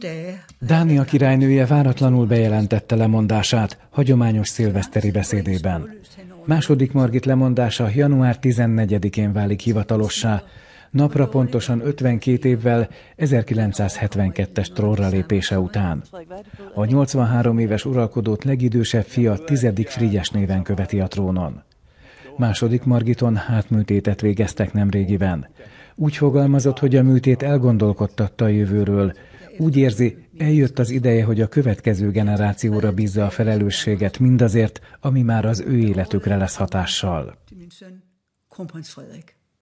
Er Dánia királynője váratlanul bejelentette lemondását hagyományos szilveszteri beszédében. Második Margit lemondása január 14-én válik hivatalossá, napra pontosan 52 évvel 1972-es trónra lépése után. A 83 éves uralkodót legidősebb fia tizedik Frigyes néven követi a trónon. Második Margiton hátműtétet végeztek nemrégiben. Úgy fogalmazott, hogy a műtét elgondolkodtatta a jövőről. Úgy érzi, eljött az ideje, hogy a következő generációra bízza a felelősséget mindazért, ami már az ő életükre lesz hatással. Frederik.